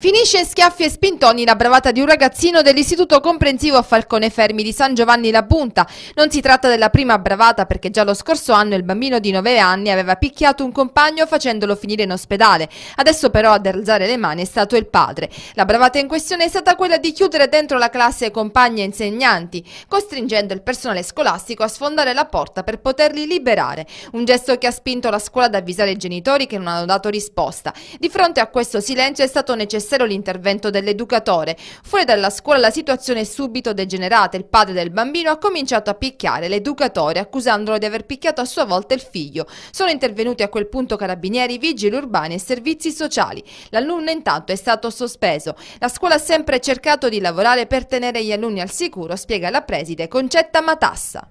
Finisce schiaffi e spintoni la bravata di un ragazzino dell'istituto comprensivo a Falcone Fermi di San Giovanni La Punta. Non si tratta della prima bravata perché già lo scorso anno il bambino di 9 anni aveva picchiato un compagno facendolo finire in ospedale. Adesso però ad alzare le mani è stato il padre. La bravata in questione è stata quella di chiudere dentro la classe compagni e insegnanti, costringendo il personale scolastico a sfondare la porta per poterli liberare. Un gesto che ha spinto la scuola ad avvisare i genitori che non hanno dato risposta. Di fronte a questo silenzio è stato necessario avessero l'intervento dell'educatore. Fuori dalla scuola la situazione è subito degenerata. Il padre del bambino ha cominciato a picchiare l'educatore, accusandolo di aver picchiato a sua volta il figlio. Sono intervenuti a quel punto carabinieri, vigili urbani e servizi sociali. L'alunno intanto è stato sospeso. La scuola ha sempre cercato di lavorare per tenere gli alunni al sicuro, spiega la preside Concetta Matassa.